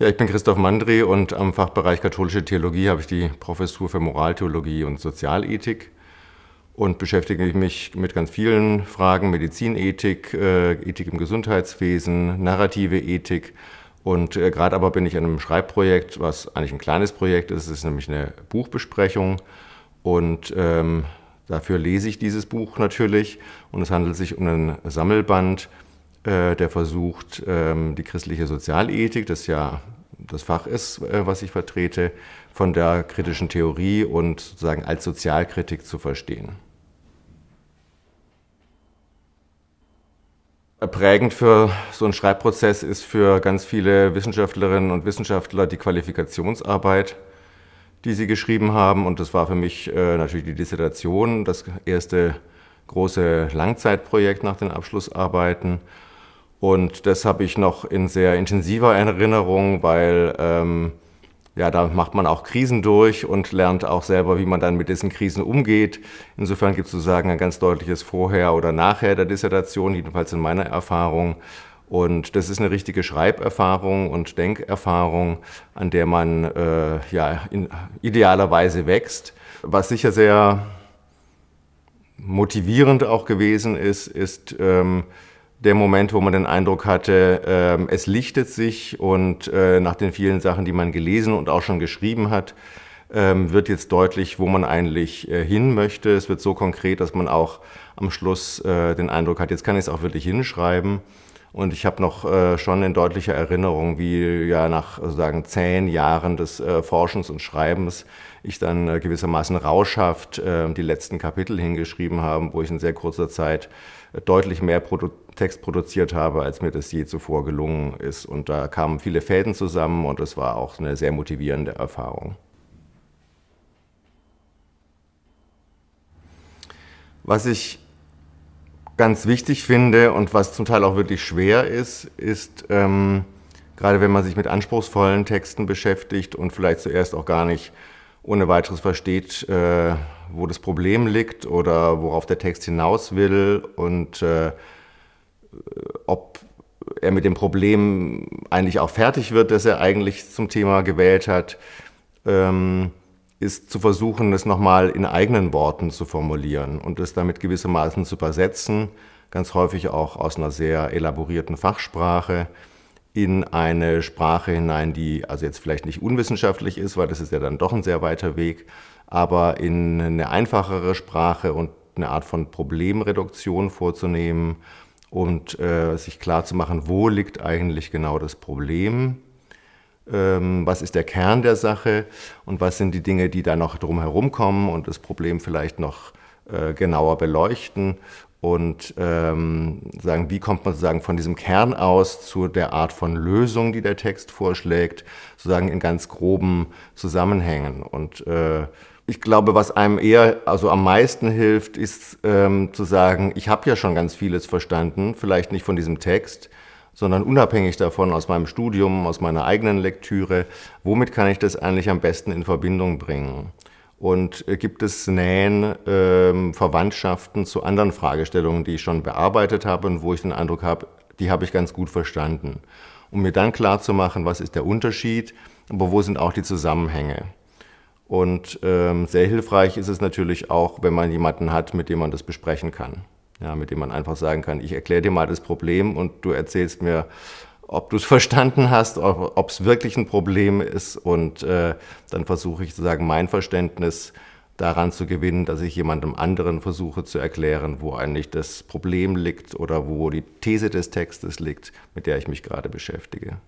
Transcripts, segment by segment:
Ja, ich bin Christoph Mandri und am Fachbereich Katholische Theologie habe ich die Professur für Moraltheologie und Sozialethik und beschäftige mich mit ganz vielen Fragen, Medizinethik, äh, Ethik im Gesundheitswesen, narrative Ethik. Und äh, gerade aber bin ich an einem Schreibprojekt, was eigentlich ein kleines Projekt ist, es ist nämlich eine Buchbesprechung und ähm, dafür lese ich dieses Buch natürlich und es handelt sich um einen Sammelband äh, der versucht, ähm, die christliche Sozialethik, das ja das Fach ist, äh, was ich vertrete, von der kritischen Theorie und sozusagen als Sozialkritik zu verstehen. Prägend für so einen Schreibprozess ist für ganz viele Wissenschaftlerinnen und Wissenschaftler die Qualifikationsarbeit, die sie geschrieben haben. Und das war für mich äh, natürlich die Dissertation, das erste große Langzeitprojekt nach den Abschlussarbeiten. Und das habe ich noch in sehr intensiver Erinnerung, weil ähm, ja, da macht man auch Krisen durch und lernt auch selber, wie man dann mit diesen Krisen umgeht. Insofern gibt es sozusagen ein ganz deutliches Vorher oder Nachher der Dissertation, jedenfalls in meiner Erfahrung. Und das ist eine richtige Schreiberfahrung und Denkerfahrung, an der man äh, ja, in idealer wächst. Was sicher sehr motivierend auch gewesen ist, ist, ähm, der Moment, wo man den Eindruck hatte, ähm, es lichtet sich und äh, nach den vielen Sachen, die man gelesen und auch schon geschrieben hat, ähm, wird jetzt deutlich, wo man eigentlich äh, hin möchte. Es wird so konkret, dass man auch am Schluss äh, den Eindruck hat, jetzt kann ich es auch wirklich hinschreiben. Und ich habe noch äh, schon in deutlicher Erinnerung, wie ja nach sozusagen zehn Jahren des äh, Forschens und Schreibens ich dann äh, gewissermaßen rauschhaft äh, die letzten Kapitel hingeschrieben habe, wo ich in sehr kurzer Zeit äh, deutlich mehr Produ Text produziert habe, als mir das je zuvor gelungen ist. Und da kamen viele Fäden zusammen und es war auch eine sehr motivierende Erfahrung. Was ich ganz wichtig finde und was zum Teil auch wirklich schwer ist, ist, ähm, gerade wenn man sich mit anspruchsvollen Texten beschäftigt und vielleicht zuerst auch gar nicht ohne weiteres versteht, äh, wo das Problem liegt oder worauf der Text hinaus will und äh, ob er mit dem Problem eigentlich auch fertig wird, das er eigentlich zum Thema gewählt hat. Ähm, ist zu versuchen, es nochmal in eigenen Worten zu formulieren und es damit gewissermaßen zu übersetzen, ganz häufig auch aus einer sehr elaborierten Fachsprache in eine Sprache hinein, die also jetzt vielleicht nicht unwissenschaftlich ist, weil das ist ja dann doch ein sehr weiter Weg, aber in eine einfachere Sprache und eine Art von Problemreduktion vorzunehmen und äh, sich klar zu machen, wo liegt eigentlich genau das Problem ähm, was ist der Kern der Sache und was sind die Dinge, die da noch drumherum kommen und das Problem vielleicht noch äh, genauer beleuchten und ähm, sagen, wie kommt man sozusagen von diesem Kern aus zu der Art von Lösung, die der Text vorschlägt, sozusagen in ganz groben Zusammenhängen. Und äh, ich glaube, was einem eher, also am meisten hilft, ist ähm, zu sagen, ich habe ja schon ganz vieles verstanden, vielleicht nicht von diesem Text, sondern unabhängig davon aus meinem Studium, aus meiner eigenen Lektüre, womit kann ich das eigentlich am besten in Verbindung bringen? Und äh, gibt es Nähen, ähm, Verwandtschaften zu anderen Fragestellungen, die ich schon bearbeitet habe und wo ich den Eindruck habe, die habe ich ganz gut verstanden. Um mir dann klar zu machen, was ist der Unterschied, aber wo sind auch die Zusammenhänge. Und ähm, sehr hilfreich ist es natürlich auch, wenn man jemanden hat, mit dem man das besprechen kann ja, mit dem man einfach sagen kann, ich erkläre dir mal das Problem und du erzählst mir, ob du es verstanden hast, ob es wirklich ein Problem ist. Und äh, dann versuche ich sozusagen mein Verständnis daran zu gewinnen, dass ich jemandem anderen versuche zu erklären, wo eigentlich das Problem liegt oder wo die These des Textes liegt, mit der ich mich gerade beschäftige.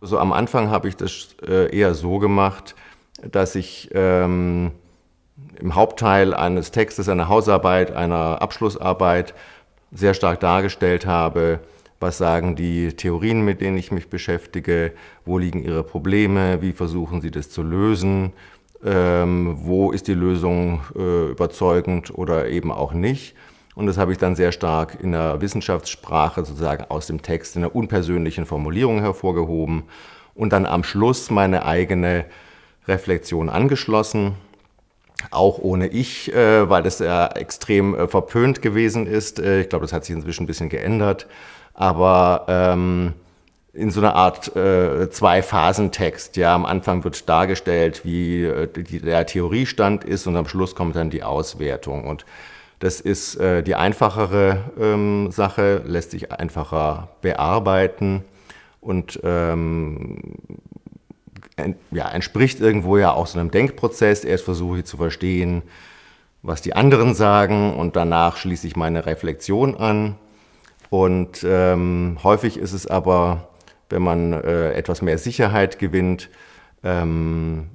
So am Anfang habe ich das äh, eher so gemacht, dass ich ähm, im Hauptteil eines Textes, einer Hausarbeit, einer Abschlussarbeit sehr stark dargestellt habe, was sagen die Theorien, mit denen ich mich beschäftige, wo liegen ihre Probleme, wie versuchen sie das zu lösen, ähm, wo ist die Lösung äh, überzeugend oder eben auch nicht. Und das habe ich dann sehr stark in der Wissenschaftssprache sozusagen aus dem Text in einer unpersönlichen Formulierung hervorgehoben und dann am Schluss meine eigene Reflexion angeschlossen. Auch ohne Ich, äh, weil das ja extrem äh, verpönt gewesen ist. Äh, ich glaube, das hat sich inzwischen ein bisschen geändert. Aber ähm, in so einer Art äh, Zwei-Phasen-Text. Ja, am Anfang wird dargestellt, wie äh, die, der Theoriestand ist und am Schluss kommt dann die Auswertung. Und das ist äh, die einfachere ähm, Sache, lässt sich einfacher bearbeiten und ähm, ja, entspricht irgendwo ja auch so einem Denkprozess. Erst versuche ich zu verstehen, was die anderen sagen und danach schließe ich meine Reflexion an. Und ähm, häufig ist es aber, wenn man äh, etwas mehr Sicherheit gewinnt, ähm,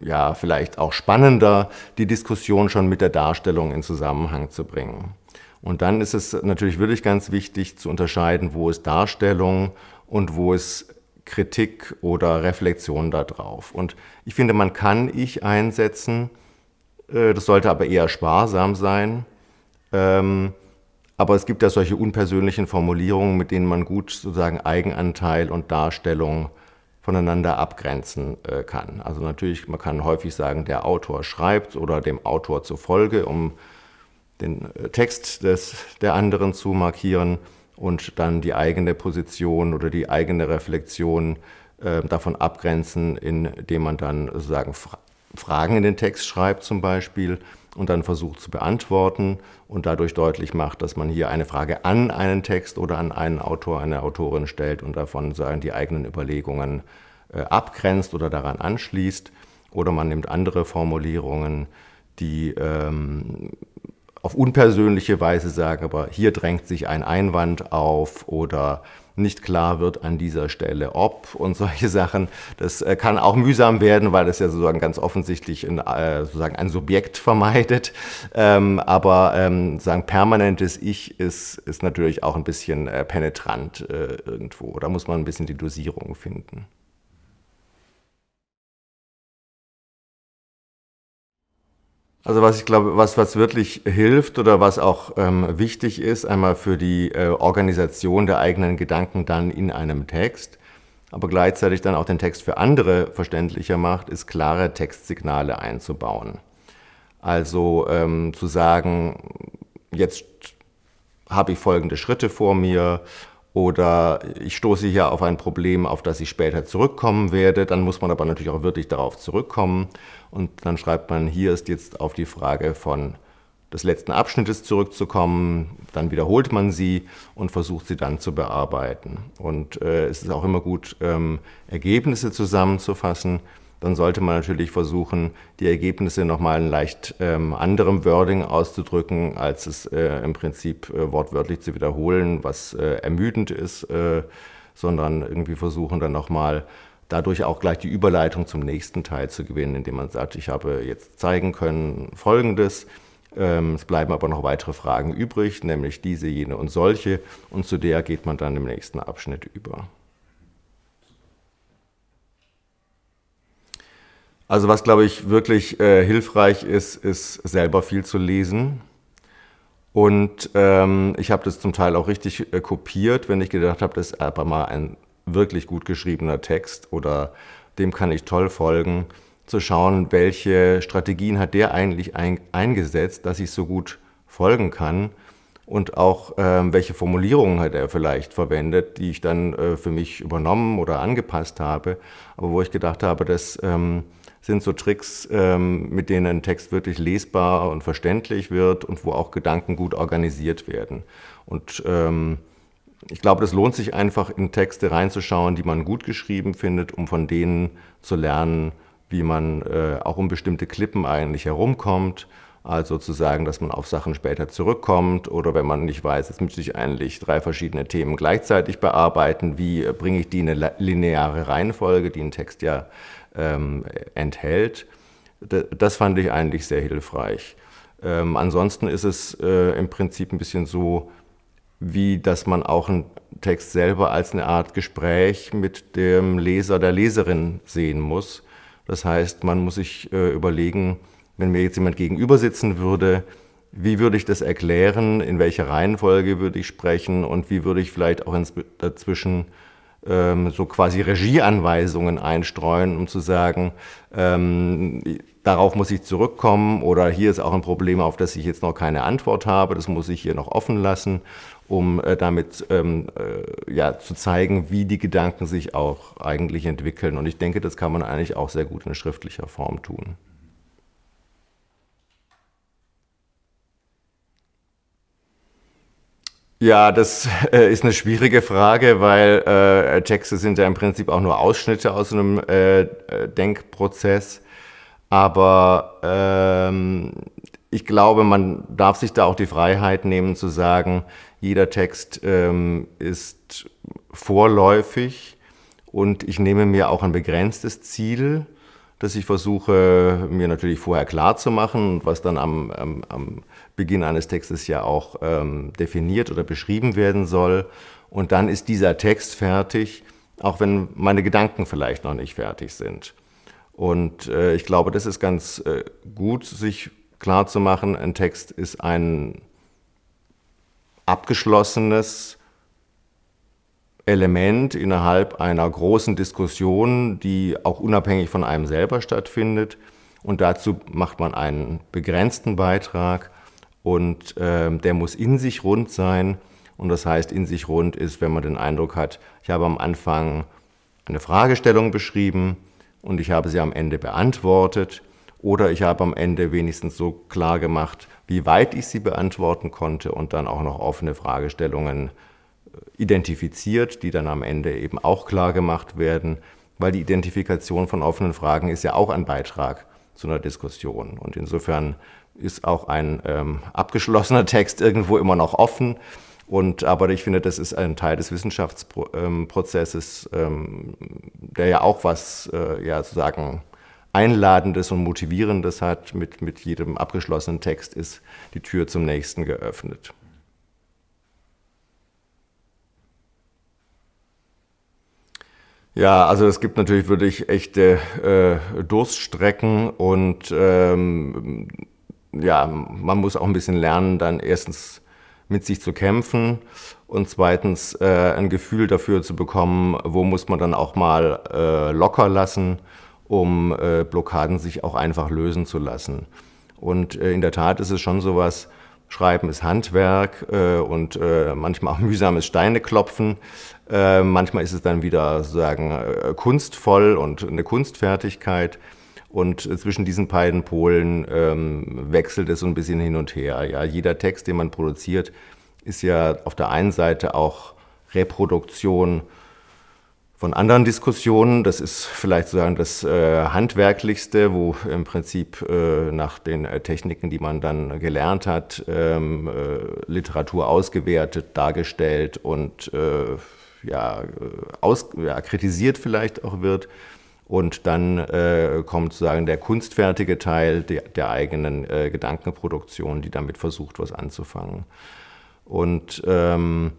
ja, vielleicht auch spannender, die Diskussion schon mit der Darstellung in Zusammenhang zu bringen. Und dann ist es natürlich wirklich ganz wichtig zu unterscheiden, wo ist Darstellung und wo ist Kritik oder Reflexion darauf. Und ich finde, man kann Ich einsetzen, äh, das sollte aber eher sparsam sein. Ähm, aber es gibt ja solche unpersönlichen Formulierungen, mit denen man gut sozusagen Eigenanteil und Darstellung voneinander abgrenzen äh, kann. Also natürlich, man kann häufig sagen, der Autor schreibt oder dem Autor zufolge, um den äh, Text des, der anderen zu markieren und dann die eigene Position oder die eigene Reflexion ähm, davon abgrenzen, indem man dann sozusagen Fragen in den Text schreibt zum Beispiel und dann versucht zu beantworten und dadurch deutlich macht, dass man hier eine Frage an einen Text oder an einen Autor, eine Autorin stellt und davon sagen die eigenen Überlegungen äh, abgrenzt oder daran anschließt. Oder man nimmt andere Formulierungen, die ähm, auf unpersönliche Weise sagen, aber hier drängt sich ein Einwand auf oder nicht klar wird an dieser Stelle ob und solche Sachen. Das äh, kann auch mühsam werden, weil es ja sozusagen ganz offensichtlich in, äh, sozusagen ein Subjekt vermeidet. Ähm, aber ähm, sagen permanentes Ich ist, ist natürlich auch ein bisschen äh, penetrant irgendwo. Da muss man ein bisschen die Dosierung finden. Also was ich glaube, was, was wirklich hilft oder was auch ähm, wichtig ist, einmal für die äh, Organisation der eigenen Gedanken dann in einem Text, aber gleichzeitig dann auch den Text für andere verständlicher macht, ist klare Textsignale einzubauen. Also ähm, zu sagen, jetzt habe ich folgende Schritte vor mir oder ich stoße hier auf ein Problem, auf das ich später zurückkommen werde. Dann muss man aber natürlich auch wirklich darauf zurückkommen. Und dann schreibt man, hier ist jetzt auf die Frage von des letzten Abschnittes zurückzukommen. Dann wiederholt man sie und versucht sie dann zu bearbeiten. Und äh, es ist auch immer gut, ähm, Ergebnisse zusammenzufassen dann sollte man natürlich versuchen, die Ergebnisse nochmal in leicht ähm, anderem Wording auszudrücken, als es äh, im Prinzip äh, wortwörtlich zu wiederholen, was äh, ermüdend ist, äh, sondern irgendwie versuchen dann nochmal dadurch auch gleich die Überleitung zum nächsten Teil zu gewinnen, indem man sagt, ich habe jetzt zeigen können Folgendes. Ähm, es bleiben aber noch weitere Fragen übrig, nämlich diese, jene und solche. Und zu der geht man dann im nächsten Abschnitt über. Also was, glaube ich, wirklich äh, hilfreich ist, ist selber viel zu lesen. Und ähm, ich habe das zum Teil auch richtig äh, kopiert, wenn ich gedacht habe, das ist aber mal ein wirklich gut geschriebener Text oder dem kann ich toll folgen, zu schauen, welche Strategien hat der eigentlich ein, eingesetzt, dass ich so gut folgen kann und auch ähm, welche Formulierungen hat er vielleicht verwendet, die ich dann äh, für mich übernommen oder angepasst habe, aber wo ich gedacht habe, dass ähm, sind so Tricks, ähm, mit denen ein Text wirklich lesbar und verständlich wird und wo auch Gedanken gut organisiert werden. Und ähm, ich glaube, es lohnt sich einfach, in Texte reinzuschauen, die man gut geschrieben findet, um von denen zu lernen, wie man äh, auch um bestimmte Klippen eigentlich herumkommt also zu sagen, dass man auf Sachen später zurückkommt oder wenn man nicht weiß, jetzt müsste ich eigentlich drei verschiedene Themen gleichzeitig bearbeiten, wie bringe ich die in eine lineare Reihenfolge, die ein Text ja ähm, enthält. Das fand ich eigentlich sehr hilfreich. Ähm, ansonsten ist es äh, im Prinzip ein bisschen so, wie dass man auch einen Text selber als eine Art Gespräch mit dem Leser, der Leserin sehen muss. Das heißt, man muss sich äh, überlegen, wenn mir jetzt jemand gegenüber sitzen würde, wie würde ich das erklären, in welcher Reihenfolge würde ich sprechen und wie würde ich vielleicht auch dazwischen ähm, so quasi Regieanweisungen einstreuen, um zu sagen, ähm, darauf muss ich zurückkommen oder hier ist auch ein Problem, auf das ich jetzt noch keine Antwort habe, das muss ich hier noch offen lassen, um äh, damit ähm, äh, ja, zu zeigen, wie die Gedanken sich auch eigentlich entwickeln. Und ich denke, das kann man eigentlich auch sehr gut in schriftlicher Form tun. Ja, das äh, ist eine schwierige Frage, weil äh, Texte sind ja im Prinzip auch nur Ausschnitte aus einem äh, äh, Denkprozess. Aber ähm, ich glaube, man darf sich da auch die Freiheit nehmen zu sagen, jeder Text ähm, ist vorläufig und ich nehme mir auch ein begrenztes Ziel dass ich versuche, mir natürlich vorher klar zu machen, was dann am, am, am Beginn eines Textes ja auch ähm, definiert oder beschrieben werden soll. Und dann ist dieser Text fertig, auch wenn meine Gedanken vielleicht noch nicht fertig sind. Und äh, ich glaube, das ist ganz äh, gut, sich klar zu machen, ein Text ist ein abgeschlossenes, Element innerhalb einer großen Diskussion, die auch unabhängig von einem selber stattfindet. Und dazu macht man einen begrenzten Beitrag und äh, der muss in sich rund sein. Und das heißt, in sich rund ist, wenn man den Eindruck hat, ich habe am Anfang eine Fragestellung beschrieben und ich habe sie am Ende beantwortet oder ich habe am Ende wenigstens so klar gemacht, wie weit ich sie beantworten konnte und dann auch noch offene Fragestellungen äh, identifiziert, die dann am Ende eben auch klar gemacht werden, weil die Identifikation von offenen Fragen ist ja auch ein Beitrag zu einer Diskussion. Und insofern ist auch ein ähm, abgeschlossener Text irgendwo immer noch offen. Und, aber ich finde, das ist ein Teil des Wissenschaftsprozesses, ähm, ähm, der ja auch was, äh, ja, sozusagen Einladendes und Motivierendes hat. Mit, mit jedem abgeschlossenen Text ist die Tür zum nächsten geöffnet. Ja, also es gibt natürlich wirklich echte äh, Durststrecken und ähm, ja, man muss auch ein bisschen lernen, dann erstens mit sich zu kämpfen und zweitens äh, ein Gefühl dafür zu bekommen, wo muss man dann auch mal äh, locker lassen, um äh, Blockaden sich auch einfach lösen zu lassen. Und äh, in der Tat ist es schon sowas, Schreiben ist Handwerk äh, und äh, manchmal auch mühsames Steine klopfen. Äh, manchmal ist es dann wieder sozusagen äh, kunstvoll und eine Kunstfertigkeit. Und zwischen diesen beiden Polen ähm, wechselt es so ein bisschen hin und her. Ja, jeder Text, den man produziert, ist ja auf der einen Seite auch Reproduktion von anderen Diskussionen. Das ist vielleicht sozusagen das äh, Handwerklichste, wo im Prinzip äh, nach den äh, Techniken, die man dann gelernt hat, ähm, äh, Literatur ausgewertet, dargestellt und ja, äh, aus, ja, kritisiert vielleicht auch wird. Und dann äh, kommt sozusagen der kunstfertige Teil der, der eigenen äh, Gedankenproduktion, die damit versucht, was anzufangen. Und ähm,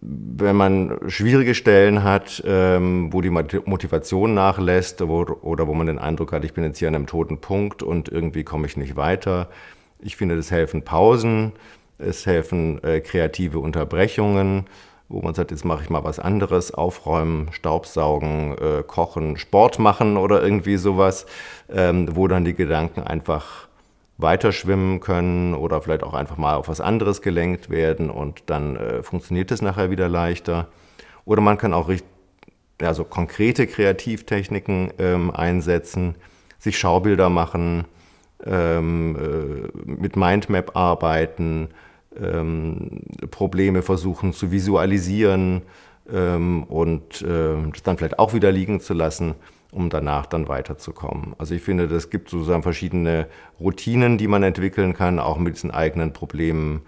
wenn man schwierige Stellen hat, ähm, wo die Motivation nachlässt wo, oder wo man den Eindruck hat, ich bin jetzt hier an einem toten Punkt und irgendwie komme ich nicht weiter. Ich finde, es helfen Pausen, es helfen äh, kreative Unterbrechungen, wo man sagt, jetzt mache ich mal was anderes, aufräumen, Staubsaugen, äh, kochen, Sport machen oder irgendwie sowas, ähm, wo dann die Gedanken einfach weiterschwimmen können oder vielleicht auch einfach mal auf was anderes gelenkt werden und dann äh, funktioniert es nachher wieder leichter. Oder man kann auch also konkrete Kreativtechniken ähm, einsetzen, sich Schaubilder machen, ähm, äh, mit Mindmap arbeiten, ähm, Probleme versuchen zu visualisieren ähm, und äh, das dann vielleicht auch wieder liegen zu lassen, um danach dann weiterzukommen. Also ich finde, es gibt sozusagen verschiedene Routinen, die man entwickeln kann, auch mit diesen eigenen Problemen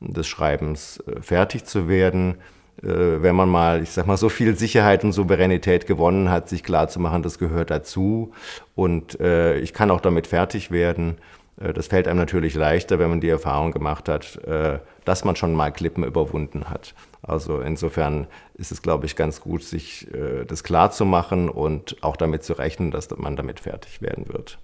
des Schreibens äh, fertig zu werden äh, wenn man mal, ich sag mal, so viel Sicherheit und Souveränität gewonnen hat, sich klarzumachen, das gehört dazu und äh, ich kann auch damit fertig werden. Äh, das fällt einem natürlich leichter, wenn man die Erfahrung gemacht hat, äh, dass man schon mal Klippen überwunden hat. Also insofern ist es, glaube ich, ganz gut, sich äh, das klar zu machen und auch damit zu rechnen, dass man damit fertig werden wird.